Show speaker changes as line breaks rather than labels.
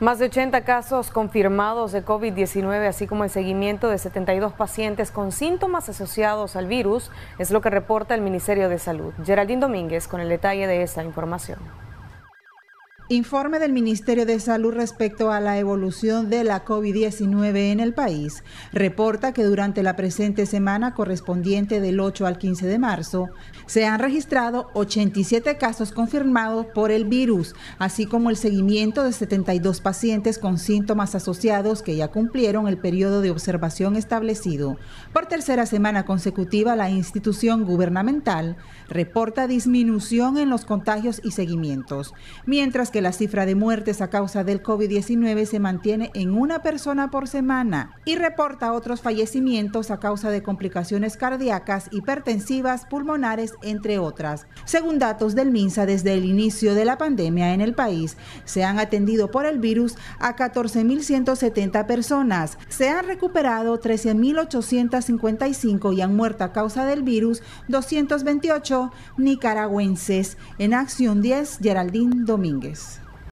Más de 80 casos confirmados de COVID-19, así como el seguimiento de 72 pacientes con síntomas asociados al virus, es lo que reporta el Ministerio de Salud. Geraldine Domínguez con el detalle de esta información.
Informe del Ministerio de Salud respecto a la evolución de la COVID-19 en el país reporta que durante la presente semana correspondiente del 8 al 15 de marzo se han registrado 87 casos confirmados por el virus, así como el seguimiento de 72 pacientes con síntomas asociados que ya cumplieron el periodo de observación establecido. Por tercera semana consecutiva, la institución gubernamental reporta disminución en los contagios y seguimientos, mientras que la cifra de muertes a causa del COVID-19 se mantiene en una persona por semana y reporta otros fallecimientos a causa de complicaciones cardíacas, hipertensivas, pulmonares, entre otras. Según datos del MINSA, desde el inicio de la pandemia en el país, se han atendido por el virus a 14.170 personas, se han recuperado 13.855 y han muerto a causa del virus 228 nicaragüenses. En Acción 10, Geraldine Domínguez.